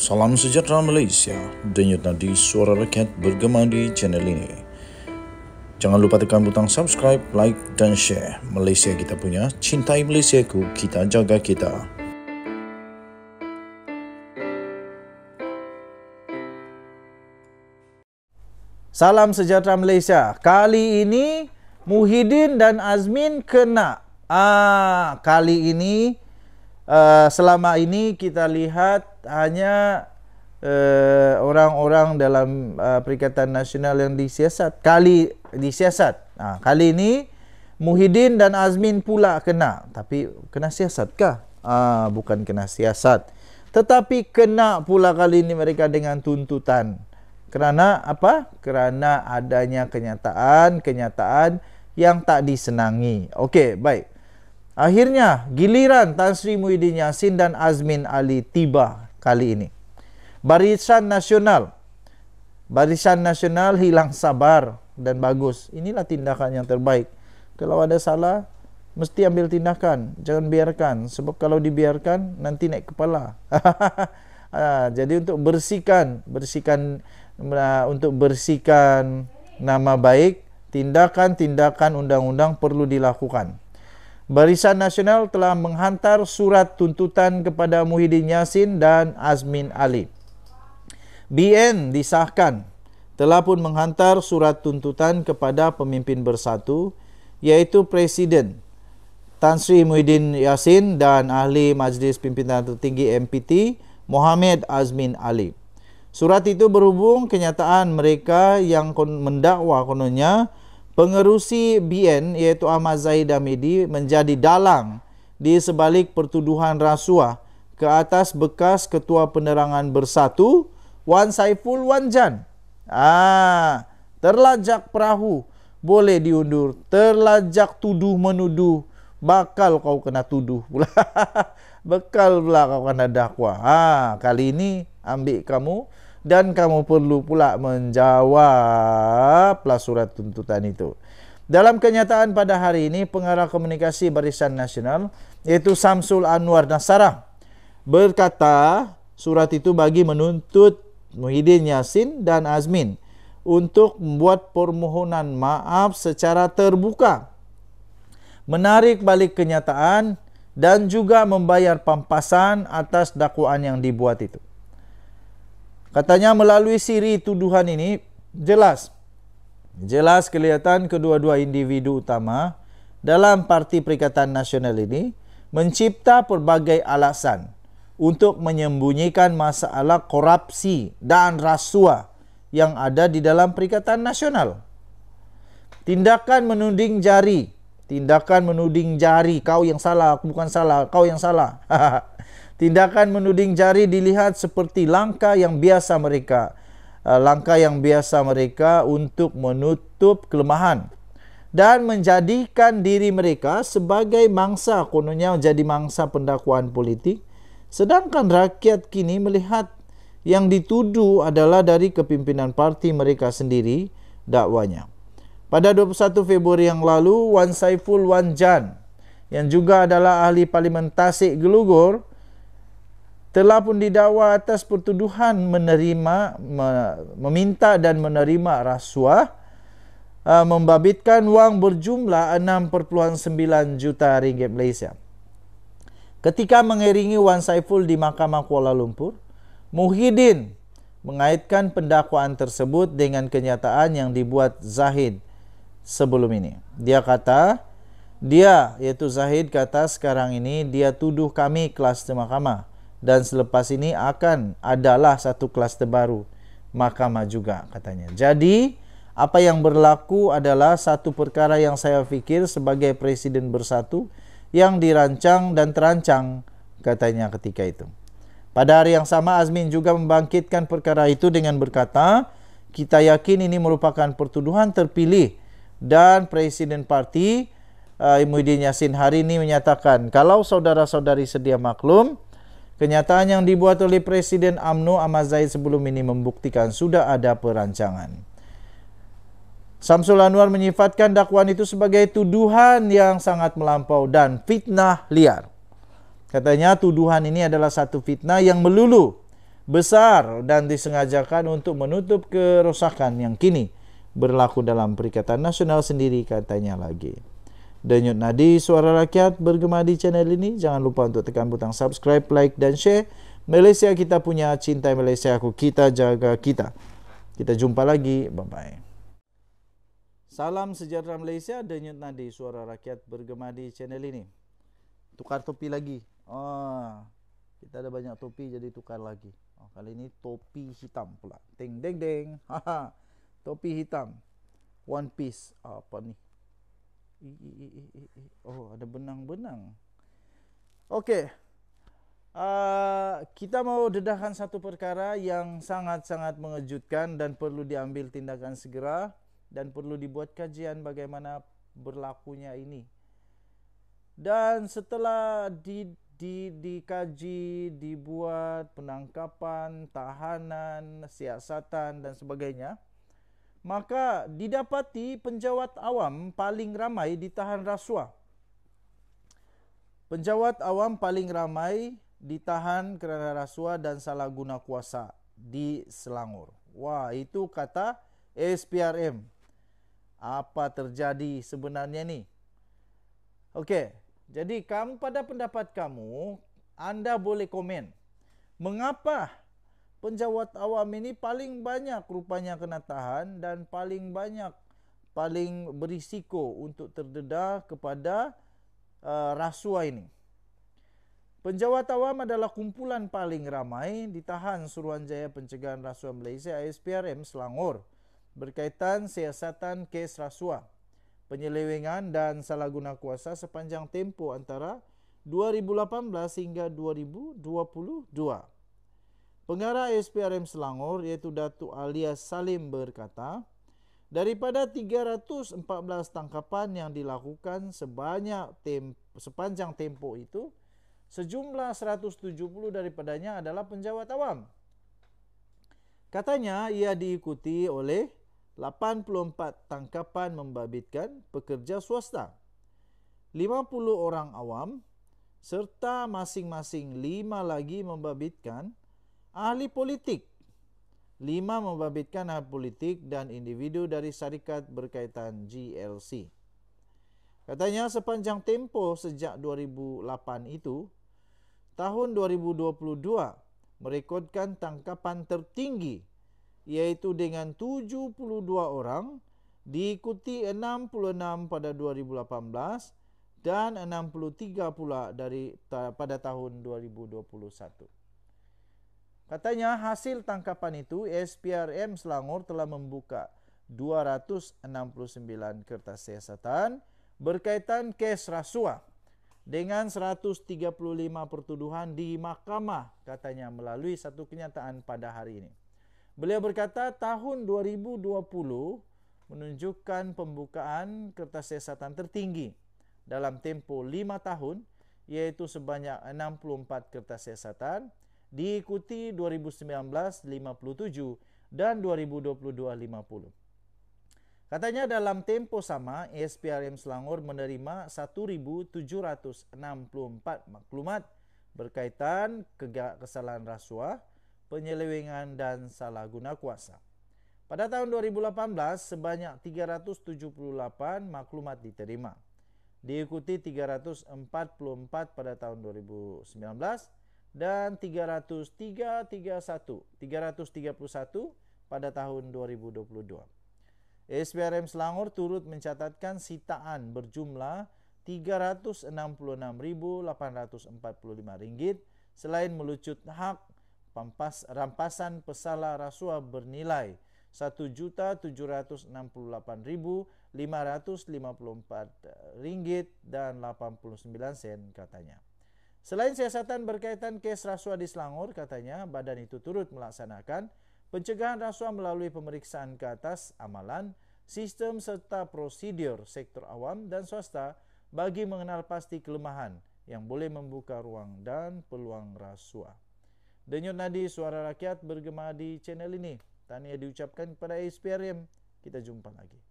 Salam sejahtera Malaysia. Denyut nadi suara rakyat bergema di channel ini. Jangan lupa tekan butang subscribe, like dan share. Malaysia kita punya, cintai Malaysia ku, kita jaga kita. Salam sejahtera Malaysia. Kali ini Muhyiddin dan Azmin kena. Ah, kali ini uh, selama ini kita lihat hanya eh, orang-orang uh, dalam uh, Perikatan Nasional yang disiasat kali disiasat ha, kali ini Muhyiddin dan Azmin pula kena tapi kena siasatkah ah ha, bukan kena siasat tetapi kena pula kali ini mereka dengan tuntutan kerana apa kerana adanya kenyataan-kenyataan yang tak disenangi okey baik akhirnya giliran Tan Sri Muhyiddin Yassin dan Azmin Ali tiba kali ini. Barisan Nasional. Barisan Nasional hilang sabar dan bagus. Inilah tindakan yang terbaik. Kalau ada salah, mesti ambil tindakan. Jangan biarkan. Sebab kalau dibiarkan, nanti naik kepala. Ha, jadi untuk bersihkan, bersihkan uh, untuk bersihkan nama baik, tindakan-tindakan undang-undang perlu dilakukan. Barisan Nasional telah menghantar surat tuntutan kepada Muhyiddin Yassin dan Azmin Ali. BN disahkan telah pun menghantar surat tuntutan kepada pemimpin bersatu iaitu Presiden Tan Sri Muhyiddin Yassin dan Ahli Majlis Pimpinan Tertinggi MPT Mohamed Azmin Ali. Surat itu berhubung kenyataan mereka yang mendakwa kononnya pengerusi BN iaitu Ahmad Zahid Hamidi menjadi dalang di sebalik pertuduhan rasuah ke atas bekas Ketua Penerangan Bersatu Wan Saiful Wan Jan. Ah, terlajak perahu boleh diundur, terlajak tuduh menuduh bakal kau kena tuduh pula. bekal pula kau kena dakwa. Ah, kali ini ambil kamu dan kamu perlu pula menjawablah surat tuntutan itu. Dalam kenyataan pada hari ini, pengarah komunikasi Barisan Nasional iaitu Samsul Anwar Nasarah berkata surat itu bagi menuntut Muhyiddin Yassin dan Azmin untuk membuat permohonan maaf secara terbuka, menarik balik kenyataan dan juga membayar pampasan atas dakwaan yang dibuat itu. Katanya melalui siri tuduhan ini jelas jelas kelihatan kedua-dua individu utama dalam Parti Perikatan Nasional ini mencipta pelbagai alasan untuk menyembunyikan masalah korupsi dan rasuah yang ada di dalam Perikatan Nasional. Tindakan menuding jari, tindakan menuding jari, kau yang salah, aku bukan salah, kau yang salah. Tindakan menuding jari dilihat seperti langkah yang biasa mereka eh, langkah yang biasa mereka untuk menutup kelemahan dan menjadikan diri mereka sebagai mangsa kononnya menjadi mangsa pendakwaan politik sedangkan rakyat kini melihat yang dituduh adalah dari kepimpinan parti mereka sendiri dakwanya pada 21 Februari yang lalu Wan Saiful Wan Jan yang juga adalah ahli parlimen Tasik Gelugur telah pun didakwa atas pertuduhan menerima meminta dan menerima rasuah uh, membabitkan wang berjumlah 6.9 juta ringgit Malaysia. Ketika mengiringi Wan Saiful di Mahkamah Kuala Lumpur, Muhyiddin mengaitkan pendakwaan tersebut dengan kenyataan yang dibuat Zahid sebelum ini. Dia kata, dia iaitu Zahid kata sekarang ini dia tuduh kami kelas di mahkamah dan selepas ini akan adalah satu kluster baru mahkamah juga katanya. Jadi apa yang berlaku adalah satu perkara yang saya fikir sebagai presiden bersatu yang dirancang dan terancang katanya ketika itu. Pada hari yang sama Azmin juga membangkitkan perkara itu dengan berkata kita yakin ini merupakan pertuduhan terpilih dan presiden parti eh, uh, Imuddin Yassin hari ini menyatakan kalau saudara-saudari sedia maklum Kenyataan yang dibuat oleh Presiden AMNO Ahmad Zaid sebelum ini membuktikan sudah ada perancangan. Samsul Anwar menyifatkan dakwaan itu sebagai tuduhan yang sangat melampau dan fitnah liar. Katanya tuduhan ini adalah satu fitnah yang melulu, besar dan disengajakan untuk menutup kerusakan yang kini berlaku dalam Perikatan Nasional sendiri katanya lagi. Denyut Nadi Suara Rakyat bergema di channel ini. Jangan lupa untuk tekan butang subscribe, like dan share. Malaysia kita punya, cinta Malaysia aku, kita jaga kita. Kita jumpa lagi, bye-bye. Salam sejahtera Malaysia, Denyut Nadi Suara Rakyat bergema di channel ini. Tukar topi lagi. Oh, kita ada banyak topi jadi tukar lagi. Oh, kali ini topi hitam pula. Ding, ding, ding. Topi hitam. One piece. apa ni? Oh, ada benang-benang. Okey. Uh, kita mau dedahkan satu perkara yang sangat-sangat mengejutkan dan perlu diambil tindakan segera dan perlu dibuat kajian bagaimana berlakunya ini. Dan setelah di, di, dikaji, dibuat penangkapan, tahanan, siasatan dan sebagainya, maka didapati penjawat awam paling ramai ditahan rasuah. Penjawat awam paling ramai ditahan kerana rasuah dan salah guna kuasa di Selangor. Wah, itu kata SPRM. Apa terjadi sebenarnya ni? Okey, jadi kamu pada pendapat kamu, anda boleh komen. Mengapa penjawat awam ini paling banyak rupanya kena tahan dan paling banyak paling berisiko untuk terdedah kepada uh, rasuah ini. Penjawat awam adalah kumpulan paling ramai ditahan Suruhanjaya Pencegahan Rasuah Malaysia ISPRM Selangor berkaitan siasatan kes rasuah, penyelewengan dan salah guna kuasa sepanjang tempoh antara 2018 hingga 2022. Pengarah SPRM Selangor iaitu Datuk Alias Salim berkata, daripada 314 tangkapan yang dilakukan sebanyak tem- sepanjang tempo itu, sejumlah 170 daripadanya adalah penjawat awam. Katanya ia diikuti oleh 84 tangkapan membabitkan pekerja swasta, 50 orang awam serta masing-masing 5 lagi membabitkan ahli politik. Lima membabitkan ahli politik dan individu dari syarikat berkaitan GLC. Katanya sepanjang tempoh sejak 2008 itu, tahun 2022 merekodkan tangkapan tertinggi iaitu dengan 72 orang diikuti 66 pada 2018 dan 63 pula dari pada tahun 2021. Katanya hasil tangkapan itu SPRM Selangor telah membuka 269 kertas siasatan berkaitan kes rasuah dengan 135 pertuduhan di mahkamah katanya melalui satu kenyataan pada hari ini. Beliau berkata tahun 2020 menunjukkan pembukaan kertas siasatan tertinggi dalam tempoh 5 tahun iaitu sebanyak 64 kertas siasatan diikuti 2019 57 dan 2022 50. Katanya dalam tempo sama ESPRM Selangor menerima 1764 maklumat berkaitan kesalahan rasuah, penyelewengan dan salah guna kuasa. Pada tahun 2018 sebanyak 378 maklumat diterima. Diikuti 344 pada tahun 2019 dan 303 31 331 pada tahun 2022. SBRM Selangor turut mencatatkan sitaan berjumlah 366.845 ringgit selain melucut hak pampas, rampasan pesala rasuah bernilai 1.768.554 ringgit dan 89 sen katanya. Selain siasatan berkaitan kes rasuah di Selangor, katanya badan itu turut melaksanakan pencegahan rasuah melalui pemeriksaan ke atas amalan, sistem serta prosedur sektor awam dan swasta bagi mengenal pasti kelemahan yang boleh membuka ruang dan peluang rasuah. Denyut nadi suara rakyat bergema di channel ini. Tahniah diucapkan kepada SPRM. Kita jumpa lagi.